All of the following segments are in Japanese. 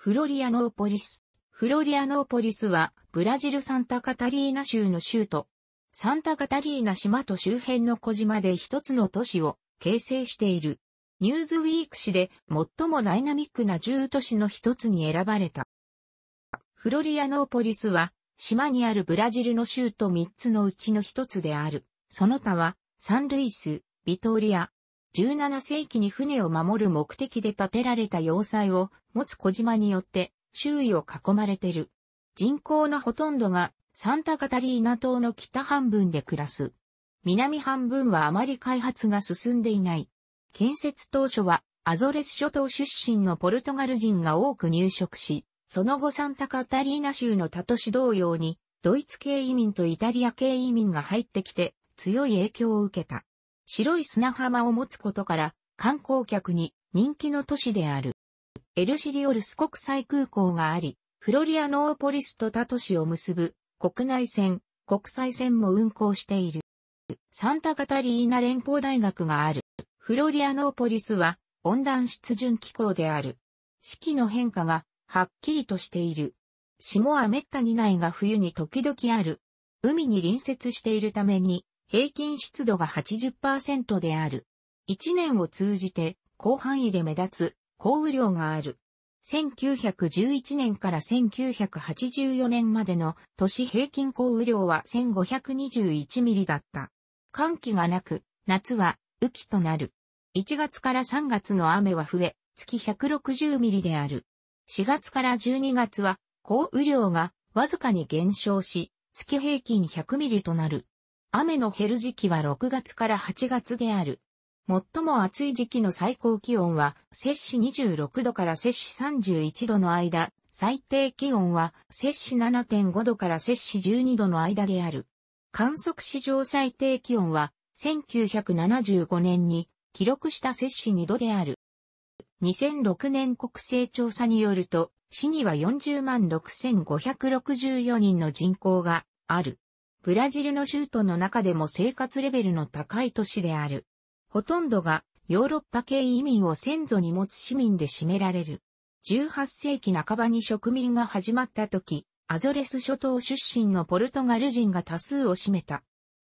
フロリアノーポリス。フロリアノーポリスは、ブラジルサンタカタリーナ州の州都。サンタカタリーナ島と周辺の小島で一つの都市を形成している。ニューズウィーク市で最もダイナミックな住都市の一つに選ばれた。フロリアノーポリスは、島にあるブラジルの州都三つのうちの一つである。その他は、サンルイス、ビトーリア、17世紀に船を守る目的で建てられた要塞を持つ小島によって周囲を囲まれてる。人口のほとんどがサンタカタリーナ島の北半分で暮らす。南半分はあまり開発が進んでいない。建設当初はアゾレス諸島出身のポルトガル人が多く入植し、その後サンタカタリーナ州の他都市同様に、ドイツ系移民とイタリア系移民が入ってきて、強い影響を受けた。白い砂浜を持つことから観光客に人気の都市である。エルシリオルス国際空港があり、フロリアノーポリスと他都市を結ぶ国内線、国際線も運行している。サンタカタリーナ連邦大学がある。フロリアノーポリスは温暖湿潤気候である。四季の変化がはっきりとしている。霜は滅多にないが冬に時々ある。海に隣接しているために平均湿度が80%である。1年を通じて広範囲で目立つ降雨量がある。1911年から1984年までの都市平均降雨量は1521ミリだった。寒気がなく、夏は雨季となる。1月から3月の雨は増え、月160ミリである。4月から12月は降雨量がわずかに減少し、月平均100ミリとなる。雨の減る時期は6月から8月である。最も暑い時期の最高気温は、摂氏26度から摂氏31度の間、最低気温は、摂氏7.5度から摂氏12度の間である。観測史上最低気温は、1975年に記録した摂氏2度である。2006年国勢調査によると、市には40万6564人の人口がある。ブラジルの州都の中でも生活レベルの高い都市である。ほとんどがヨーロッパ系移民を先祖に持つ市民で占められる。18世紀半ばに植民が始まった時、アゾレス諸島出身のポルトガル人が多数を占めた。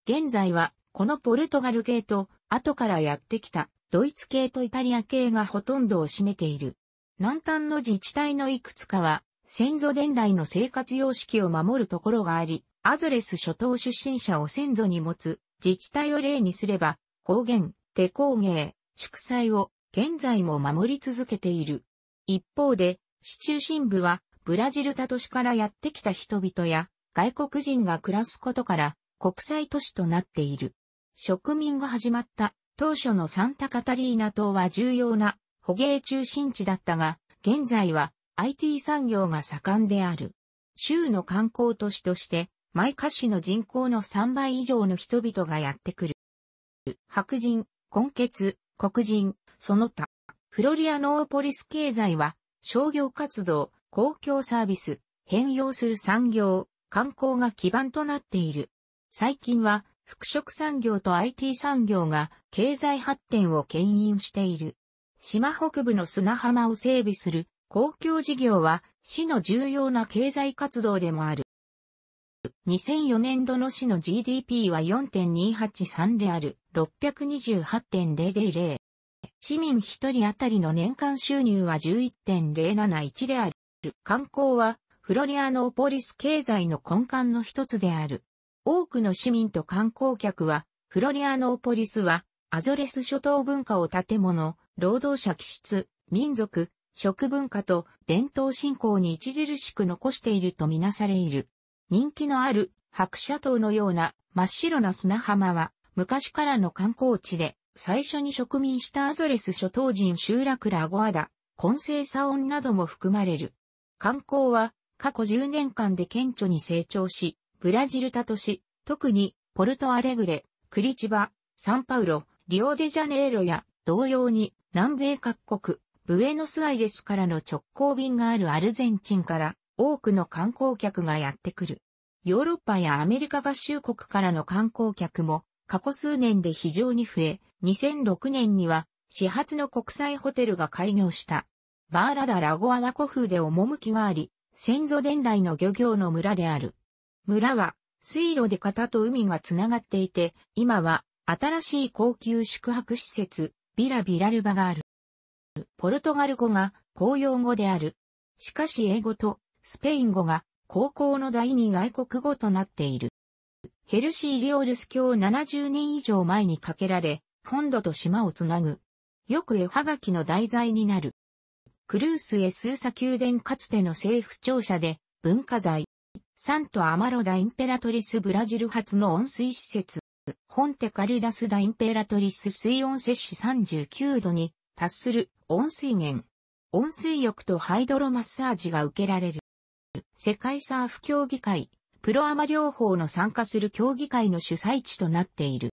現在は、このポルトガル系と、後からやってきた、ドイツ系とイタリア系がほとんどを占めている。南端の自治体のいくつかは、先祖伝来の生活様式を守るところがあり、アズレス諸島出身者を先祖に持つ自治体を例にすれば、方言、手工芸、祝祭を現在も守り続けている。一方で、市中心部はブラジル他都市からやってきた人々や外国人が暮らすことから国際都市となっている。植民が始まった当初のサンタカタリーナ島は重要な捕鯨中心地だったが、現在は IT 産業が盛んである。州の観光都市として毎歌市の人口の3倍以上の人々がやってくる。白人、根血、黒人、その他。フロリアノーポリス経済は、商業活動、公共サービス、変容する産業、観光が基盤となっている。最近は、服飾産業と IT 産業が経済発展を牽引している。島北部の砂浜を整備する公共事業は市の重要な経済活動でもある。2004年度の市の GDP は4.283である628.000。市民一人当たりの年間収入は11.071である。観光はフロリアノーポリス経済の根幹の一つである。多くの市民と観光客は、フロリアノーポリスは、アゾレス諸島文化を建物、労働者気質、民族、食文化と伝統信仰に著しく残しているとみなされいる。人気のある白斜島のような真っ白な砂浜は昔からの観光地で最初に植民したアゾレス諸島人集落ラゴアダ、セイサオンなども含まれる。観光は過去10年間で顕著に成長し、ブラジル他都市、特にポルトアレグレ、クリチバ、サンパウロ、リオデジャネイロや同様に南米各国、ブエノスアイレスからの直行便があるアルゼンチンから多くの観光客がやってくる。ヨーロッパやアメリカ合衆国からの観光客も過去数年で非常に増え、2006年には始発の国際ホテルが開業した。バーラダ・ラゴアは古風で趣があり、先祖伝来の漁業の村である。村は水路で型と海がつながっていて、今は新しい高級宿泊施設、ビラ・ビラルバがある。ポルトガル語が公用語である。しかし英語とスペイン語が高校の第二外国語となっている。ヘルシー・リオルス橋70年以上前にかけられ、本土と島をつなぐ。よく絵はがきの題材になる。クルース・エスーサ宮殿かつての政府庁舎で文化財。サント・アマロダ・インペラトリスブラジル発の温水施設。ホンテ・カルダス・ダ・インペラトリス水温摂氏39度に達する温水源。温水浴とハイドロマッサージが受けられる。世界サーフ協議会、プロアマ両方の参加する協議会の主催地となっている。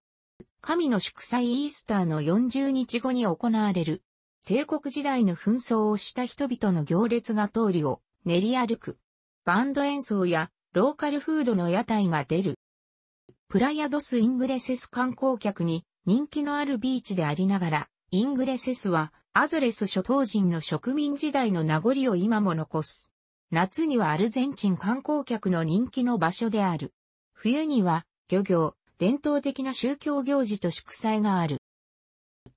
神の祝祭イースターの40日後に行われる。帝国時代の紛争をした人々の行列が通りを練り歩く。バンド演奏やローカルフードの屋台が出る。プラヤドス・イングレセス観光客に人気のあるビーチでありながら、イングレセスはアゾレス諸島人の植民時代の名残を今も残す。夏にはアルゼンチン観光客の人気の場所である。冬には、漁業、伝統的な宗教行事と祝祭がある。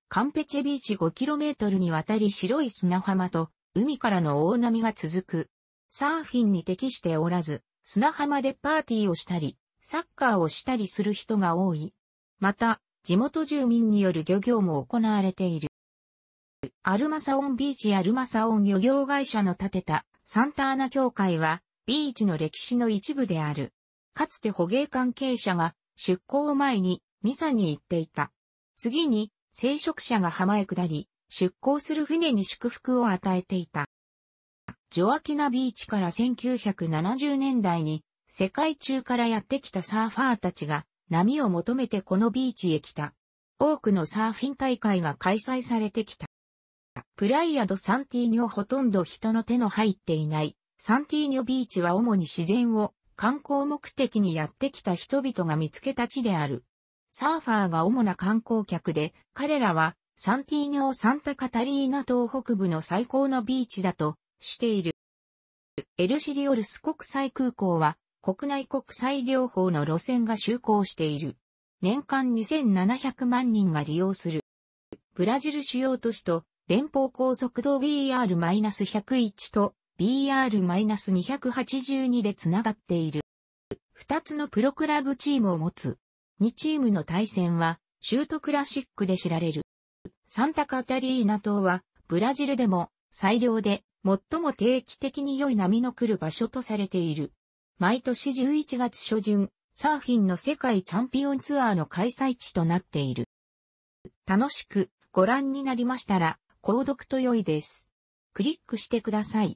カンペチェビーチ 5km にわたり白い砂浜と海からの大波が続く。サーフィンに適しておらず、砂浜でパーティーをしたり、サッカーをしたりする人が多い。また、地元住民による漁業も行われている。アルマサオンビーチアルマサオン漁業会社の建てたサンターナ教会は、ビーチの歴史の一部である。かつて捕鯨関係者が出港を前にミサに行っていた。次に、聖職者が浜へ下り、出港する船に祝福を与えていた。ジョアキナビーチから1970年代に、世界中からやってきたサーファーたちが波を求めてこのビーチへ来た。多くのサーフィン大会が開催されてきた。プライアド・サンティーニョほとんど人の手の入っていない。サンティーニョビーチは主に自然を観光目的にやってきた人々が見つけた地である。サーファーが主な観光客で、彼らはサンティーニョをサンタカタリーナ島北部の最高のビーチだとしている。エルシリオルス国際空港は国内国際両方の路線が就航している。年間2700万人が利用する。ブラジル主要都市と連邦高速道 BR-101 と BR-282 でつながっている。二つのプロクラブチームを持つ。二チームの対戦は、シュートクラシックで知られる。サンタカタリーナ島は、ブラジルでも、最良で、最も定期的に良い波の来る場所とされている。毎年11月初旬、サーフィンの世界チャンピオンツアーの開催地となっている。楽しくご覧になりましたら、購読と良いです。クリックしてください。